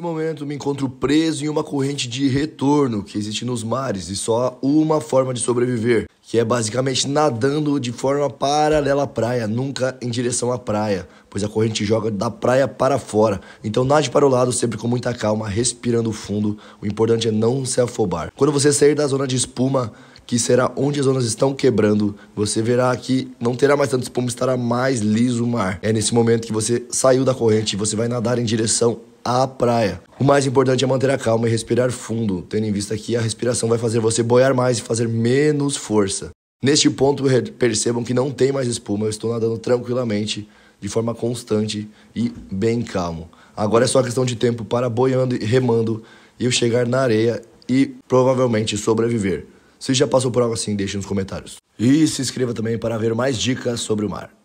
Nesse momento, me encontro preso em uma corrente de retorno que existe nos mares e só há uma forma de sobreviver, que é basicamente nadando de forma paralela à praia, nunca em direção à praia, pois a corrente joga da praia para fora. Então nade para o lado sempre com muita calma, respirando fundo. O importante é não se afobar. Quando você sair da zona de espuma, que será onde as zonas estão quebrando, você verá que não terá mais tanto espuma, estará mais liso o mar. É nesse momento que você saiu da corrente e você vai nadar em direção à praia. O mais importante é manter a calma e respirar fundo, tendo em vista que a respiração vai fazer você boiar mais e fazer menos força. Neste ponto, percebam que não tem mais espuma, eu estou nadando tranquilamente, de forma constante e bem calmo. Agora é só questão de tempo para boiando e remando eu chegar na areia e provavelmente sobreviver. Se já passou por algo assim, deixe nos comentários. E se inscreva também para ver mais dicas sobre o mar.